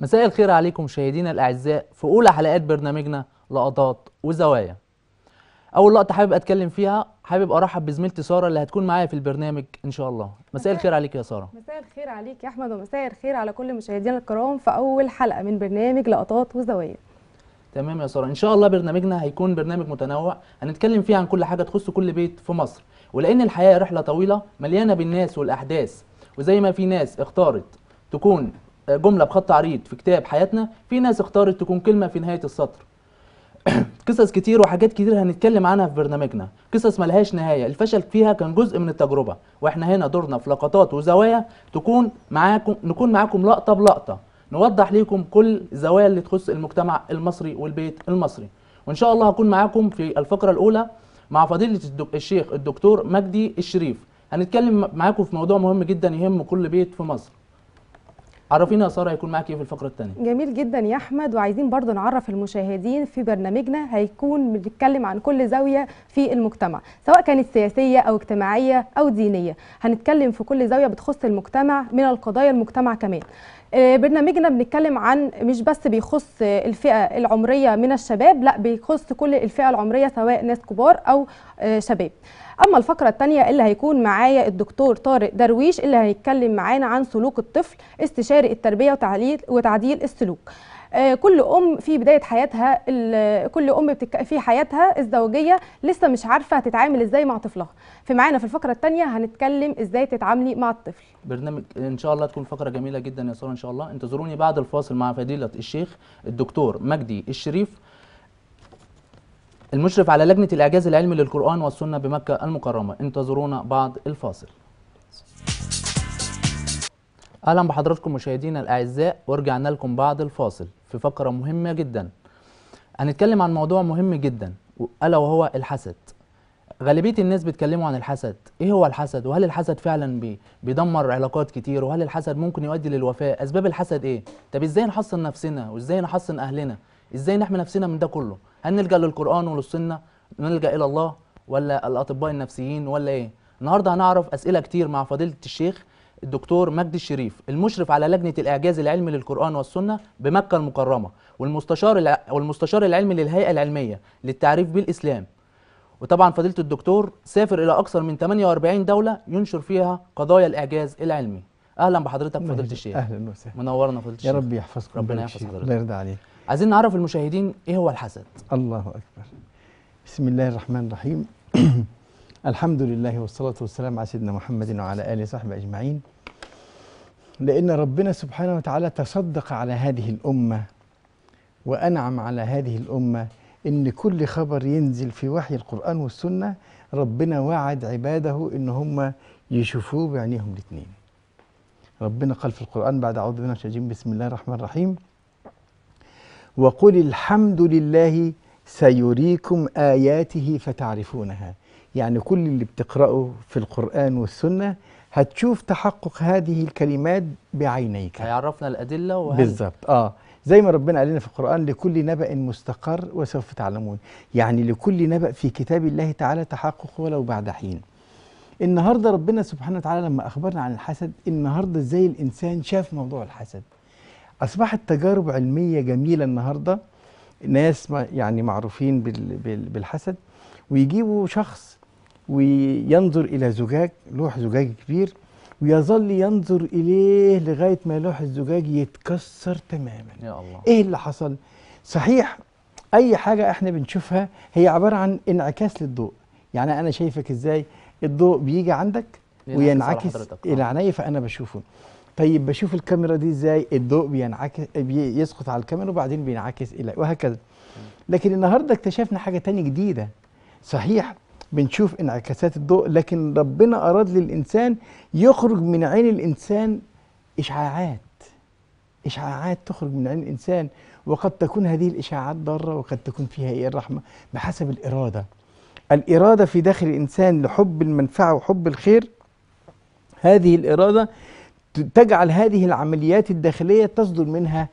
مساء الخير عليكم مشاهدينا الاعزاء في اولى حلقات برنامجنا لقطات وزوايا اول لقطه حابب اتكلم فيها حابب ارحب بزميلتي ساره اللي هتكون معايا في البرنامج ان شاء الله مساء الخير عليك يا ساره مساء الخير عليك يا احمد ومساء الخير على كل مشاهدينا الكرام في اول حلقه من برنامج لقطات وزوايا تمام يا ساره ان شاء الله برنامجنا هيكون برنامج متنوع هنتكلم فيه عن كل حاجه تخص كل بيت في مصر ولان الحياه رحله طويله مليانه بالناس والاحداث وزي ما في ناس اختارت تكون جمله بخط عريض في كتاب حياتنا في ناس اختارت تكون كلمه في نهايه السطر قصص كتير وحاجات كتير هنتكلم عنها في برنامجنا قصص ملهاش نهايه الفشل فيها كان جزء من التجربه واحنا هنا دورنا في لقطات وزوايا تكون معاكم نكون معاكم لقطه بلقطه نوضح ليكم كل الزوايا اللي تخص المجتمع المصري والبيت المصري وان شاء الله هكون معاكم في الفقره الاولى مع فضيله الشيخ الدكتور مجدي الشريف هنتكلم معاكم في موضوع مهم جدا يهم كل بيت في مصر عرفينا سارة هيكون معاكي إيه في الفقره الثانيه جميل جدا يا احمد وعايزين برضو نعرف المشاهدين في برنامجنا هيكون بنتكلم عن كل زاويه في المجتمع سواء كانت سياسيه او اجتماعيه او دينيه هنتكلم في كل زاويه بتخص المجتمع من القضايا المجتمع كمان آه، برنامجنا بنتكلم عن مش بس بيخص الفئه العمريه من الشباب لا بيخص كل الفئه العمريه سواء ناس كبار او آه، شباب اما الفقره الثانيه اللي هيكون معايا الدكتور طارق درويش اللي هيتكلم معانا عن سلوك الطفل استشاري التربيه وتعديل السلوك آه، كل ام في بدايه حياتها كل ام بتك... في حياتها الزوجيه لسه مش عارفه هتتعامل ازاي مع طفلها فمعانا في الفقره الثانيه هنتكلم ازاي تتعاملي مع الطفل برنامج ان شاء الله تكون فقره جميله جدا يا ساره ان شاء الله انتظروني بعد الفاصل مع فضيله الشيخ الدكتور مجدي الشريف المشرف على لجنه الاعجاز العلمي للقران والسنه بمكه المكرمه انتظرونا بعد الفاصل اهلا بحضراتكم مشاهدينا الاعزاء ورجعنا لكم بعد الفاصل في فقره مهمه جدا هنتكلم عن موضوع مهم جدا الا وهو الحسد غالبيه الناس بيتكلموا عن الحسد ايه هو الحسد وهل الحسد فعلا بي بيدمر علاقات كتير وهل الحسد ممكن يؤدي للوفاه اسباب الحسد ايه طب ازاي نحصن نفسنا وازاي نحصن اهلنا ازاي نحمي نفسنا من ده كله هل نلجا للقران وللسنه نلجا الى الله ولا الاطباء النفسيين ولا ايه النهارده هنعرف اسئله كتير مع فضيله الشيخ الدكتور مجدي الشريف المشرف على لجنه الاعجاز العلمي للقران والسنه بمكه المكرمه والمستشار والمستشار العلمي للهيئه العلميه للتعريف بالاسلام وطبعا فضيله الدكتور سافر الى اكثر من 48 دوله ينشر فيها قضايا الاعجاز العلمي اهلا بحضرتك فضيله الشيخ اهلا وسهلا منورنا فضيله الشيخ يا رب يحفظكم ربنا يحفظ حضرتك الله يرضى عليك عايزين نعرف المشاهدين ايه هو الحسد الله اكبر بسم الله الرحمن الرحيم الحمد لله والصلاة والسلام على سيدنا محمد وعلى آله وصحبه أجمعين لأن ربنا سبحانه وتعالى تصدق على هذه الأمة وأنعم على هذه الأمة إن كل خبر ينزل في وحي القرآن والسنة ربنا وعد عباده إن هم يشوفوه بعينيهم الاثنين ربنا قال في القرآن بعد أعوذ بالله من بسم الله الرحمن الرحيم وقل الحمد لله سيريكم آياته فتعرفونها يعني كل اللي بتقرأه في القرآن والسنة هتشوف تحقق هذه الكلمات بعينيك هيعرفنا الأدلة وهل بالظبط آه زي ما ربنا قال لنا في القرآن لكل نبأ مستقر وسوف تعلمون يعني لكل نبأ في كتاب الله تعالى تحقق ولو بعد حين النهاردة ربنا سبحانه وتعالى لما أخبرنا عن الحسد النهاردة إزاي الإنسان شاف موضوع الحسد أصبحت تجارب علمية جميلة النهاردة ناس يعني معروفين بالحسد ويجيبوا شخص وينظر إلى زجاج لوح زجاج كبير ويظل ينظر إليه لغاية ما لوح الزجاج يتكسر تماما يا الله إيه اللي حصل؟ صحيح أي حاجة إحنا بنشوفها هي عبارة عن انعكاس للضوء يعني أنا شايفك إزاي الضوء بيجي عندك وينعكس إلى آه. عيني فأنا بشوفه طيب بشوف الكاميرا دي إزاي الضوء بينعكس بيسقط على الكاميرا وبعدين بينعكس إلى وهكذا لكن النهاردة اكتشفنا حاجة تانية جديدة صحيح بنشوف انعكاسات الضوء لكن ربنا أراد للإنسان يخرج من عين الإنسان إشعاعات إشعاعات تخرج من عين الإنسان وقد تكون هذه الإشعاعات ضارة وقد تكون فيها إيه الرحمة بحسب الإرادة الإرادة في داخل الإنسان لحب المنفعة وحب الخير هذه الإرادة تجعل هذه العمليات الداخلية تصدر منها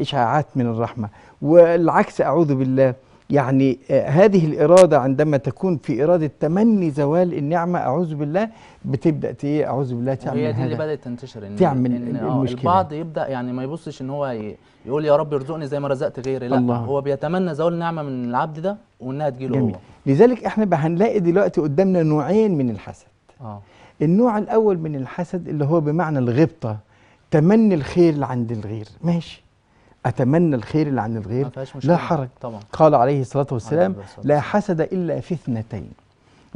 إشعاعات من الرحمة والعكس أعوذ بالله يعني آه، هذه الإرادة عندما تكون في إرادة تمني زوال النعمة أعوذ بالله بتبدأ تي إيه، أعوذ بالله تعمل هي دي اللي بدأت تنتشر إن تعمل إن آه، المشكلة البعض يبدأ يعني ما يبصش إن هو يقول يا رب ارزقني زي ما رزقت غيري لا الله. هو بيتمنى زوال النعمة من العبد ده وإنها تجيله جميل. هو لذلك إحنا هنلاقي دلوقتي قدامنا نوعين من الحسد آه. النوع الأول من الحسد اللي هو بمعنى الغبطة تمني الخير عند الغير ماشي أتمنى الخير اللي عن الغير لا حرج طبعا. قال عليه الصلاة والسلام لا حسد إلا في اثنتين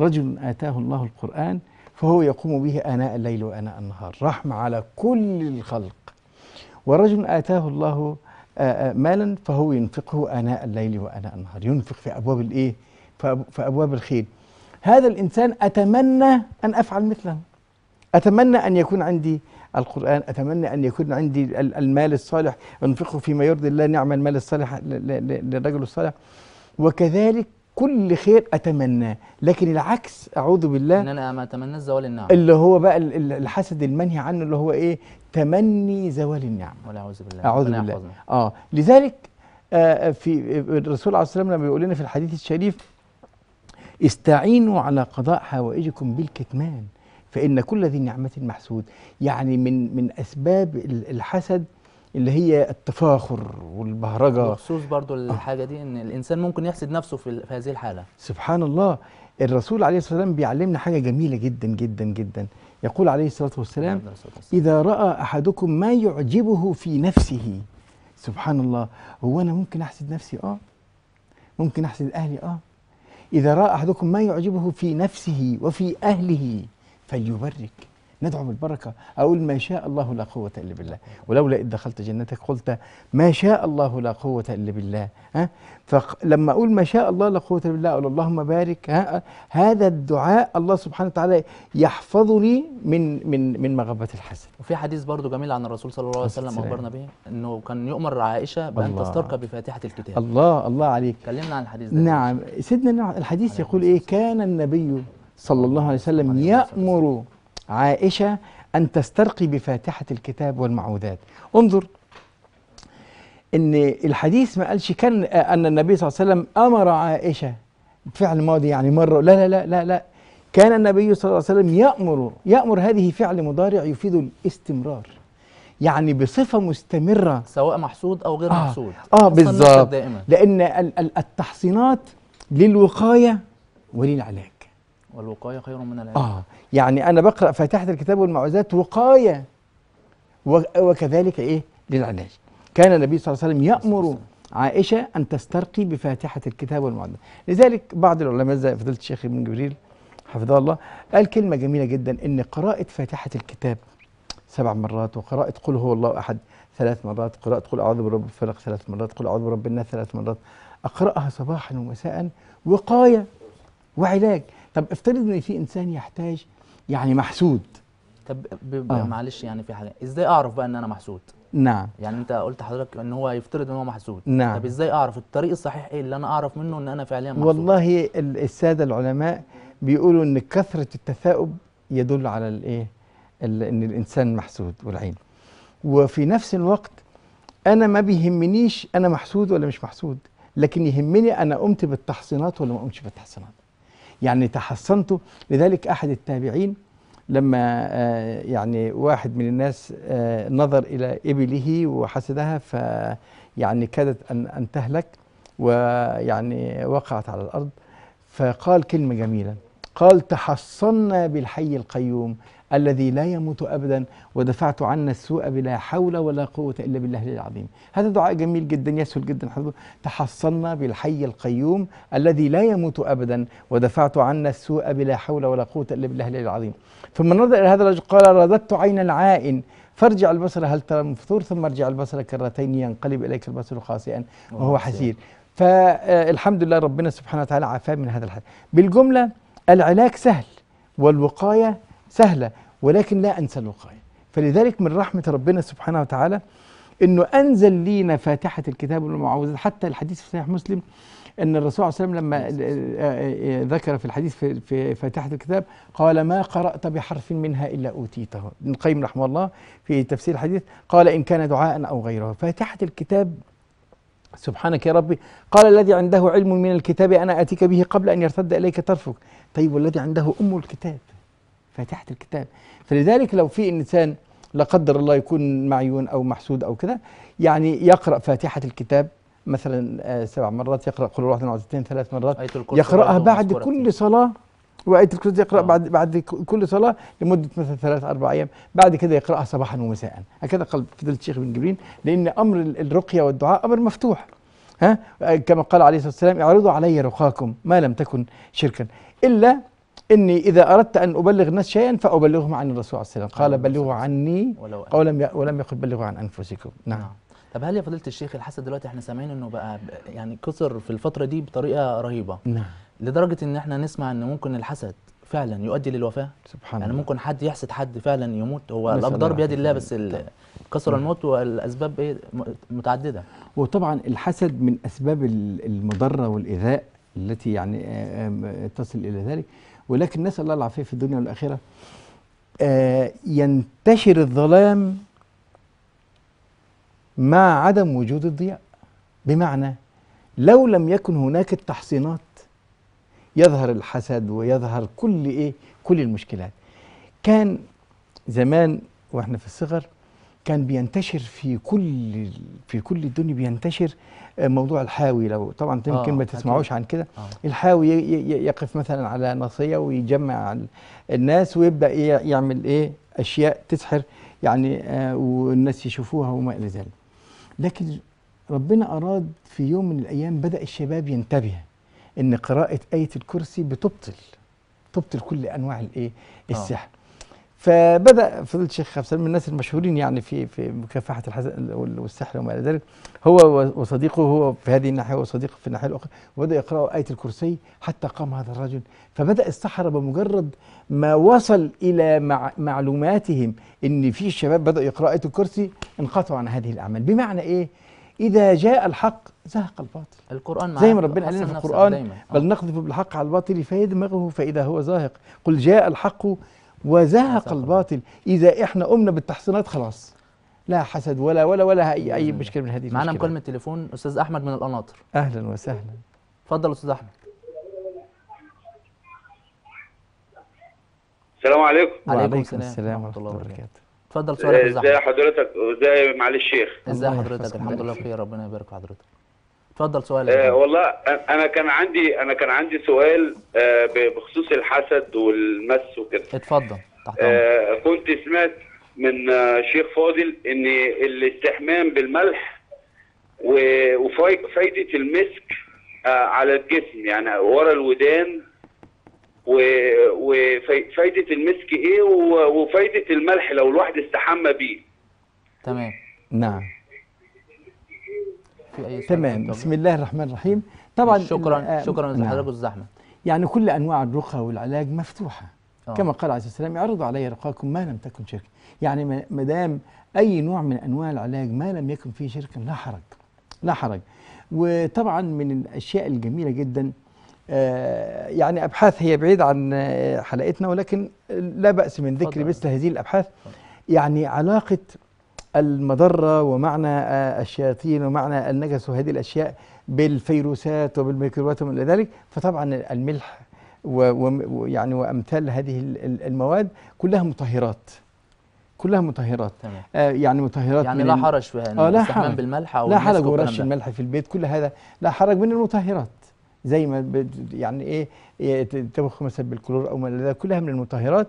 رجل آتاه الله القرآن فهو يقوم به آناء الليل وآناء النهار رحمة على كل الخلق ورجل آتاه الله آه، آه، مالا فهو ينفقه آناء الليل وآناء النهار ينفق في أبواب الإيه؟ في أبواب الخير هذا الإنسان أتمنى أن أفعل مثله أتمنى أن يكون عندي القرآن أتمنى أن يكون عندي المال الصالح أنفقه فيما يرضي الله نعم المال الصالح للرجل الصالح وكذلك كل خير اتمناه لكن العكس اعوذ بالله ان انا ما اتمنى زوال النعم اللي هو بقى الحسد المنهي عنه اللي هو ايه تمني زوال النعم ولا اعوذ بالله اعوذ بالله أحفظنا. اه لذلك آه, آه، في آه، الرسول عليه الصلاه والسلام لما بيقول لنا في الحديث الشريف استعينوا على قضاء حوائجكم بالكتمان فإن كل ذي نعمة محسود يعني من من أسباب الحسد اللي هي التفاخر والبهرجة بخصوص برضو آه. الحاجة دي إن الإنسان ممكن يحسد نفسه في, في هذه الحالة سبحان الله الرسول عليه الصلاة والسلام بيعلمنا حاجة جميلة جدا جدا جدا يقول عليه الصلاة والسلام نعم، نعم، نعم. إذا رأى أحدكم ما يعجبه في نفسه سبحان الله هو أنا ممكن أحسد نفسي آه ممكن أحسد أهلي آه إذا رأى أحدكم ما يعجبه في نفسه وفي أهله فليبرك ندعو بالبركة أقول ما شاء الله لا قوة إلا بالله ولولا إذ دخلت جنتك قلت ما شاء الله لا قوة إلا بالله ها فلما أقول ما شاء الله لا قوة إلا بالله أقول اللهم بارك ها هذا الدعاء الله سبحانه وتعالى يحفظني من من من مغبة الحسد وفي حديث برضه جميل عن الرسول صلى الله عليه وسلم أخبرنا به أنه كان يؤمر عائشة بأن تسترقى بفاتحة الكتاب الله الله عليك كلمنا عن الحديث ده نعم سيدنا الحديث يقول إيه كان النبي صلى الله عليه وسلم يأمر عائشة أن تسترقي بفاتحة الكتاب والمعوذات انظر ان الحديث ما قالش كان آه، ان النبي صلى الله عليه وسلم امر عائشه بفعل ماضي يعني مره لا لا لا لا لا كان النبي صلى الله عليه وسلم يامر يامر هذه فعل مضارع يفيد الاستمرار يعني بصفه مستمره سواء محسود او غير آه محسود اه بالظبط لان التحصينات للوقايه وللعلاج والوقاية خير من العلاج آه يعني أنا بقرأ فاتحة الكتاب والمعوذات وقاية وكذلك إيه للعلاج كان النبي صلى الله عليه وسلم يأمر عائشة أن تسترقي بفاتحة الكتاب والمعوذات لذلك بعض العلماء زي فضيلة الشيخ ابن جبريل حفظه الله قال كلمة جميلة جدا إن قراءة فاتحة الكتاب سبع مرات وقراءة قل هو الله أحد ثلاث مرات قراءة قل أعوذ برب الفلق ثلاث مرات قل أعوذ برب الناس ثلاث مرات أقرأها صباحا ومساء وقاية وعلاج طب افترض ان في انسان يحتاج يعني محسود طب آه. معلش يعني في حاجه ازاي اعرف بقى ان انا محسود نعم يعني انت قلت حضرتك ان هو يفترض ان هو محسود نعم طب ازاي اعرف الطريق الصحيح ايه اللي انا اعرف منه ان انا فعليا محسود والله الساده العلماء بيقولوا ان كثره التثاؤب يدل على الايه ان الانسان محسود والعين وفي نفس الوقت انا ما بيهمنيش انا محسود ولا مش محسود لكن يهمني انا قمت بالتحصينات ولا ما قمتش بالتحصينات يعني تحصنته لذلك أحد التابعين لما آه، يعني واحد من الناس آه، نظر إلى إبله وحسدها يعني كادت أن, أن تهلك ويعني وقعت على الأرض فقال كلمة جميلة قال تحصنا بالحي القيوم الذي لا يموت ابدا ودفعت عنا السوء بلا حول ولا قوه الا بالله العظيم هذا دعاء جميل جدا يسهل جدا حضور تحصنا بالحي القيوم الذي لا يموت ابدا ودفعت عنا السوء بلا حول ولا قوه الا بالله العظيم ثم نظر الى هذا الرجل قال رددت عين العائن فارجع البصر هل ترى من فطور ثم ارجع البصر كرتين ينقلب اليك البصر خاسئا وهو حسير فالحمد لله ربنا سبحانه وتعالى عافاه من هذا الحال بالجمله العلاج سهل والوقاية سهلة ولكن لا أنسى الوقاية فلذلك من رحمة ربنا سبحانه وتعالى أنه أنزل لينا فاتحة الكتاب والمعوذات حتى الحديث في صحيح مسلم أن الرسول صلى الله عليه وسلم لما آه، آه، آه، ذكر في الحديث في, في فاتحة الكتاب قال ما قرأت بحرف منها إلا أوتيته ابن القيم رحمه الله في تفسير الحديث قال إن كان دعاء أو غيره فاتحة الكتاب سبحانك يا ربي قال الذي عنده علم من الكتاب أنا أتيك به قبل أن يرتد إليك طرفك طيب والذي عنده أم الكتاب فاتحة الكتاب فلذلك لو في إنسان لا قدر الله يكون معيون أو محسود أو كذا يعني يقرأ فاتحة الكتاب مثلا آه، سبع مرات يقرأ قل الله أحد ثلاث مرات آية يقرأها بعد كل صلاة وآية الكرسي يقرأ آه. بعد بعد كل صلاة لمدة مثلا ثلاث أربع أيام، بعد كده يقرأها صباحا ومساء، هكذا قال فضيلة الشيخ بن جبرين لأن أمر الرقية والدعاء أمر مفتوح. ها كما قال عليه الصلاة والسلام اعرضوا علي رقاكم ما لم تكن شركا إلا إني إذا أردت أن أبلغ الناس شيئا فأبلغهم عن الرسول عليه السلام قال بلغوا عني ولم ولم يقل بلغوا عن أنفسكم نعم. نعم. طب هل يا فضيلة الشيخ الحسد دلوقتي احنا سامعين انه بقى يعني كثر في الفترة دي بطريقة رهيبة نعم لدرجه ان احنا نسمع ان ممكن الحسد فعلا يؤدي للوفاه سبحان يعني الله. ممكن حد يحسد حد فعلا يموت هو الاقدار بيد الله بس كسر الموت والاسباب ايه متعدده وطبعا الحسد من اسباب المضره والايذاء التي يعني آه، تصل الى ذلك ولكن نسال الله العافيه في الدنيا والاخره آه، ينتشر الظلام مع عدم وجود الضياء بمعنى لو لم يكن هناك التحصينات يظهر الحسد ويظهر كل ايه كل المشكلات كان زمان واحنا في الصغر كان بينتشر في كل في كل الدنيا بينتشر آه، موضوع الحاوي لو طبعا آه، يمكن ما تسمعوش عن كده آه. الحاوي يقف مثلا على ناصيه ويجمع الناس ويبدا يعمل ايه اشياء تسحر يعني والناس يشوفوها وما الى ذلك لكن ربنا اراد في يوم من الايام بدا الشباب ينتبه ان قراءه ايه الكرسي بتبطل تبطل كل انواع الايه آه. السحر فبدا فضيله الشيخ خمسة من الناس المشهورين يعني في في مكافحه الحزن والسحر وما الى ذلك هو وصديقه هو في هذه الناحيه وصديقه في الناحيه الاخرى وبدا يقرا ايه الكرسي حتى قام هذا الرجل فبدا السحره بمجرد ما وصل الى مع معلوماتهم ان في شباب بداوا يقراوا ايه الكرسي انقطعوا عن هذه الاعمال بمعنى ايه؟ إذا جاء الحق زهق الباطل القرآن زي ما ربنا قال في القرآن بل آه. نقذف بالحق على الباطل فيدمغه فإذا هو زاهق قل جاء الحق وزهق الباطل إذا إحنا قمنا بالتحصينات خلاص لا حسد ولا ولا ولا أي أي مشكلة من هذه معنا مكالمة تليفون أستاذ أحمد من القناطر أهلا وسهلا اتفضل أستاذ أحمد السلام عليكم وعليكم السلام ورحمة الله وبركاته اتفضل سؤالك إيه، ازي حضرتك ازي معالي الشيخ ازي حضرتك الحمد لله بخير ربنا يبارك في حضرتك اتفضل سؤالك آه والله انا كان عندي انا كان عندي سؤال آه بخصوص الحسد والمس وكده اتفضل تحت آه كنت سمعت من آه، شيخ فاضل ان الاستحمام بالملح وفايده المسك آه، على الجسم يعني ورا الودان و وفايده المسك ايه وفايده الملح لو الواحد استحمى بيه تمام نعم في أي تمام بسم الله الرحمن الرحيم طبعا شكرا شكرا لحضرتك آه، نعم. الزحمه يعني كل انواع الرقى والعلاج مفتوحه أوه. كما قال عليه الصلاه والسلام يعرض علي رقاكم ما لم تكن شركا يعني ما دام اي نوع من انواع العلاج ما لم يكن فيه شركا لا حرج لا حرج وطبعا من الاشياء الجميله جدا آه، يعني أبحاث هي بعيد عن آه، حلقتنا ولكن لا بأس من ذكر مثل هذه الأبحاث يعني علاقة المضرة ومعنى آه، الشياطين ومعنى النجس وهذه الأشياء بالفيروسات وبالميكروبات وما إلى ذلك فطبعا الملح ويعني وأمثال هذه المواد كلها مطهرات كلها مطهرات آه يعني مطهرات يعني لا حرج في آه لا حرج بالملح او لا حرج ورش الملح في البيت كل هذا لا حرج من المطهرات زي ما يعني ايه, إيه، تبخ مثلا بالكلور او ما الى ذلك كلها من المطهرات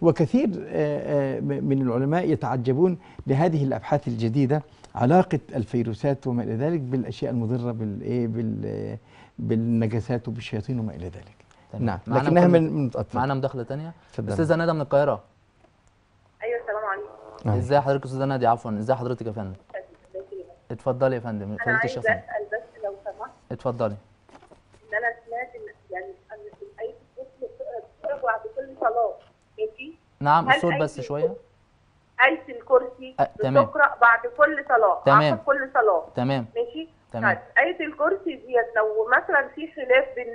وكثير آه، آه، من العلماء يتعجبون لهذه الابحاث الجديده علاقه الفيروسات وما الى ذلك بالاشياء المضره بالايه بال بالنجاسات وبالشياطين وما الى ذلك نعم لكنها من من معانا مداخله ثانيه استاذه ندى من القاهره ايوه السلام عليكم نعم. ازاي حضرتك استاذه ندى عفوا ازاي حضرتك يا فندم اتفضلي يا فندم اتفضلي يا فندم انا عايزه اسال بس لو سمحت اتفضلي صلاه ماشي نعم الصوت بس شويه آية الكرسي أه، تمام. بتقرأ بعد كل صلاة تمام كل صلاة تمام ماشي تمام طيب آية الكرسي ديت لو مثلا في خلاف بين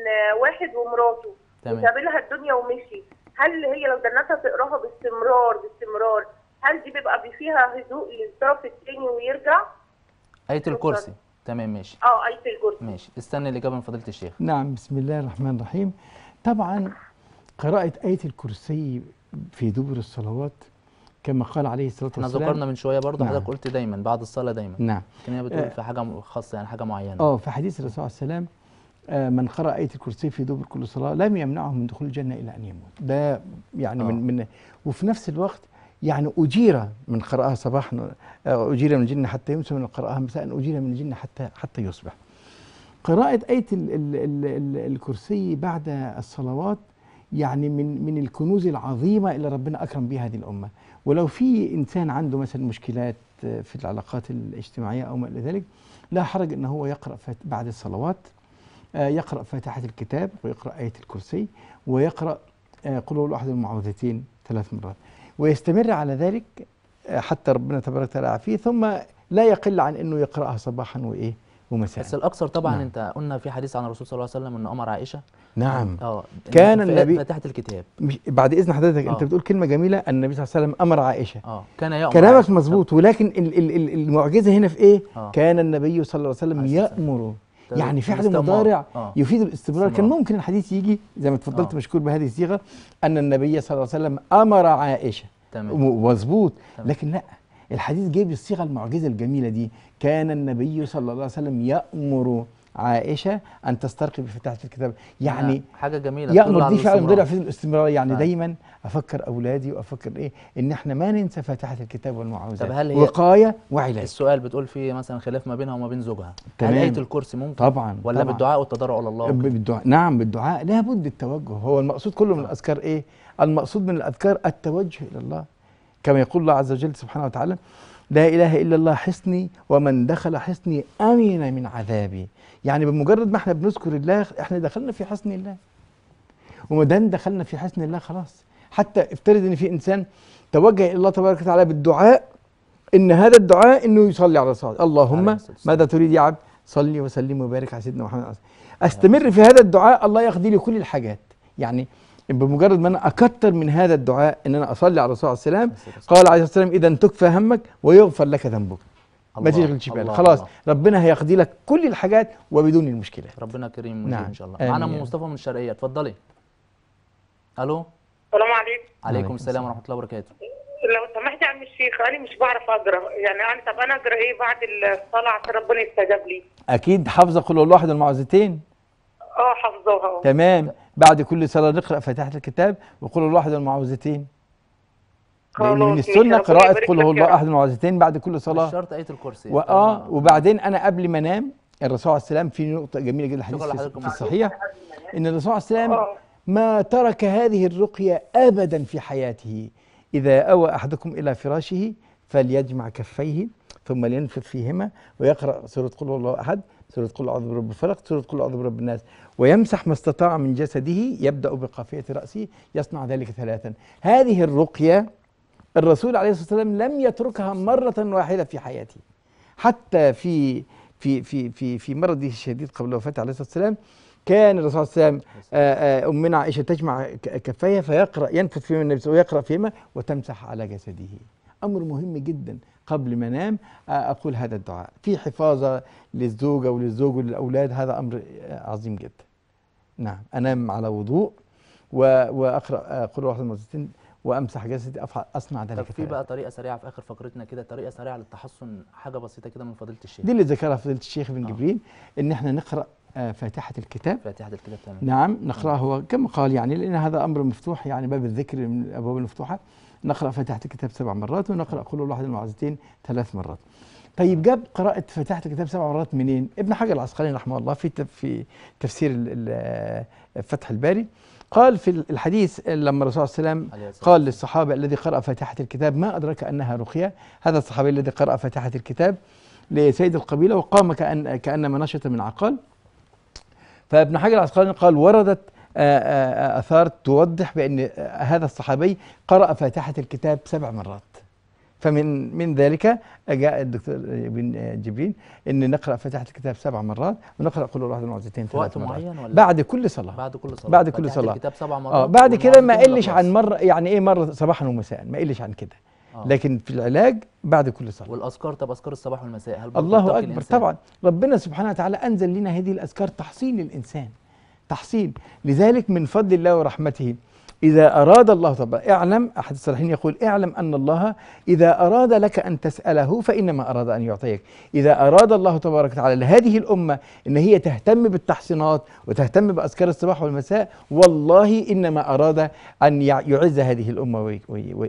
واحد ومراته تمام وسابلها الدنيا ومشي هل هي لو جنتها تقراها باستمرار باستمرار هل دي بيبقى فيها هدوء للطرف الثاني ويرجع؟ آية الكرسي تمام ماشي اه آية الكرسي ماشي استنى الإجابة من فضيلة الشيخ نعم بسم الله الرحمن الرحيم طبعا قراءة آية الكرسي في دبر الصلوات كما قال عليه الصلاة والسلام احنا ذكرنا من شوية برضه نعم. حضرتك قلت دايما بعد الصلاة دايما نعم لكن هي بتقول آه. في حاجة خاصة يعني حاجة معينة اه في حديث الرسول صلى الله عليه وسلم آه، من قرأ آية الكرسي في دبر كل صلاة لم يمنعه من دخول الجنة إلى أن يموت ده يعني أوه. من آه. من وفي نفس الوقت يعني أجير من قرأها صباحا أجير من الجنة حتى يمسى من قرأها مساء أجير من الجنة حتى حتى يصبح قراءة آية الكرسي بعد الصلوات يعني من من الكنوز العظيمه اللي ربنا اكرم بها هذه الامه ولو في انسان عنده مثلا مشكلات آه، في العلاقات الاجتماعيه او ما الى ذلك لا حرج ان هو يقرا بعد الصلوات آه، يقرا فاتحه الكتاب ويقرا ايه الكرسي ويقرا آه، قل هو الواحد المعوذتين ثلاث مرات ويستمر على ذلك حتى ربنا تبارك وتعالى يعافيه ثم لا يقل عن انه يقراها صباحا وايه ومساء بس الاكثر طبعا نعم. انت قلنا في حديث عن الرسول صلى الله عليه وسلم ان امر عائشه نعم اه كان النبي فتحت الكتاب بعد اذن حضرتك أوه. انت آه. بتقول كلمه جميله النبي صلى الله عليه وسلم امر عائشه اه كان يامر كلامك مظبوط ولكن ال ال ال المعجزه هنا في ايه أوه. كان النبي صلى الله عليه وسلم يامر طيب، يعني فعل مضارع آه. يفيد الاستمرار كان ممكن الحديث يجي زي ما اتفضلت آه. مشكور بهذه الصيغه ان النبي صلى الله عليه وسلم امر عائشه تمام مظبوط لكن لا الحديث جاي بالصيغه المعجزه الجميله دي كان النبي صلى الله عليه وسلم يامر عائشه ان تسترقي في الكتاب يعني آه، حاجه جميله يامر دي فعلا ضلع في الاستمرار يعني آه. دايما افكر اولادي وافكر ايه ان احنا ما ننسى فاتحه الكتاب والمعوذات طب هل هي وقايه وعلاج السؤال بتقول في مثلا خلاف ما بينها وما بين زوجها تمام. هل ايه الكرسي ممكن طبعا ولا طبعًا. بالدعاء والتضرع الى الله بالدعاء نعم بالدعاء لابد التوجه هو المقصود كله من آه. الاذكار ايه المقصود من الاذكار التوجه الى الله كما يقول الله عز وجل سبحانه وتعالى لا إله إلا الله حصني ومن دخل حصني أمن من عذابي يعني بمجرد ما احنا بنذكر الله احنا دخلنا في حصن الله وما دام دخلنا في حصن الله خلاص حتى افترض ان في انسان توجه الى الله تبارك وتعالى بالدعاء ان هذا الدعاء انه يصلي على الصلاه اللهم ماذا تريد يا عبد صلي وسلم وبارك على سيدنا محمد استمر في هذا الدعاء الله يقضي لي كل الحاجات يعني بمجرد ما انا اكثر من هذا الدعاء ان انا اصلي على الرسول عليه السلام قال عليه الصلاه والسلام اذا تكفى همك ويغفر لك ذنبك ما تشغلش بالك خلاص الله. ربنا هيقضي لك كل الحاجات وبدون المشكلات ربنا كريم نعم. ان شاء الله معانا ام مصطفى من الشرقيه اتفضلي الو السلام عليكم عليكم السلام ورحمه الله وبركاته لو سمحت يا عم الشيخ انا مش بعرف اقرا يعني انا طب انا اقرا ايه بعد الصلاه عشان ربنا يستجاب لي اكيد حافظه قل الله احد المعوذتين اه حافظاها تمام بعد كل صلاة نقرأ فاتحة الكتاب وقل الله أحد المعوذتين لأن من السنة قراءة قل هو الله أحد المعوذتين بعد كل صلاة مش شرط آية الكرسي وآه وبعدين أنا قبل ما أنام الرسول عليه السلام في نقطة جميلة جدا الحديث في الصحيح إن الرسول عليه السلام آه. ما ترك هذه الرقية أبدا في حياته إذا أوى أحدكم إلى فراشه فليجمع كفيه ثم لينفث فيهما ويقرأ سورة قل الله أحد سورة قل أعوذ برب الفلق سورة قل أعوذ برب الناس ويمسح ما استطاع من جسده يبدأ بقافية رأسه يصنع ذلك ثلاثا هذه الرقية الرسول عليه الصلاة والسلام لم يتركها مرة واحدة في حياته حتى في في في في في مرضه الشديد قبل وفاته عليه الصلاة والسلام كان الرسول آه، آه، صلى الله عليه وسلم أمنا عائشة تجمع كفيها فيقرأ ينفث فيهما النبي ويقرأ فيهما وتمسح على جسده أمر مهم جدا قبل ما انام اقول هذا الدعاء في حفاظه للزوجه وللزوج وللاولاد هذا امر عظيم جدا نعم انام على وضوء واقرا قل واحد مرتين وامسح جسدي اصنع ذلك طب في بقى طريقه سريعه في اخر فقرتنا كده طريقه سريعه للتحصن حاجه بسيطه كده من فضيله الشيخ دي اللي ذكرها فضيله الشيخ بن آه. جبريل ان احنا نقرا آه، فاتحه الكتاب فاتحه الكتاب تمام نعم نقراه آه. كما قال يعني لان هذا امر مفتوح يعني باب الذكر من الابواب المفتوحه نقرأ فاتحة الكتاب سبع مرات ونقرأ قل الله أحد المعزتين ثلاث مرات طيب جاب قراءة فتحت الكتاب سبع مرات منين؟ ابن حجر العسقلاني رحمه الله في في تفسير فتح الباري قال في الحديث لما الرسول صلى الله عليه وسلم قال للصحابة الذي قرأ فاتحة الكتاب ما أدرك أنها رقية هذا الصحابي الذي قرأ فاتحة الكتاب لسيد القبيلة وقام كأن كأنما نشط من عقال فابن حجر العسقلاني قال وردت آه، آه، آه، آثار توضح بأن هذا الصحابي قرأ فاتحة الكتاب سبع مرات فمن من ذلك جاء الدكتور ابن جبرين ان نقرا فاتحه الكتاب سبع مرات ونقرا كل واحد احد ثلاث وقت مرات معين ولا بعد كل صلاه بعد كل صلاه بعد كل صلاه الكتاب سبع مرات اه بعد كده ما قلش عن مره يعني ايه مره صباحا ومساء ما قلش عن كده آه. لكن في العلاج بعد كل صلاه والاذكار طب اذكار الصباح والمساء هل الله اكبر طبعا ربنا سبحانه وتعالى انزل لنا هذه الاذكار تحصين للانسان تحصيل لذلك من فضل الله ورحمته إذا أراد الله طبعا اعلم أحد الصالحين يقول اعلم أن الله إذا أراد لك أن تسأله فإنما أراد أن يعطيك إذا أراد الله تبارك وتعالى لهذه الأمة أن هي تهتم بالتحصينات وتهتم بأذكار الصباح والمساء والله إنما أراد أن يعز هذه الأمة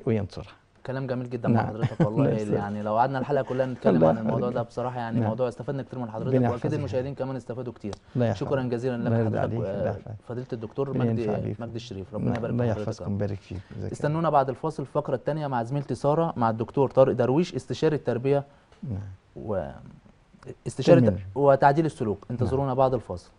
وينصرها كلام جميل جدا نعم. من حضرتك والله يعني لو قعدنا الحلقه كلها نتكلم عن الموضوع ده بصراحه يعني نعم. موضوع استفدنا كتير من حضرتك واكيد المشاهدين كمان استفادوا كتير شكرا جزيلا لك حضرتك فضيله الدكتور إيه، مجدي مجدي الشريف ربنا يبارك فيك الله يحفظكم ويبارك فيك استنونا بعد الفاصل الفقره الثانيه مع زميلتي ساره مع الدكتور طارق درويش استشاري التربيه نعم. و استشاره وتعديل السلوك انتظرونا نعم. بعد الفاصل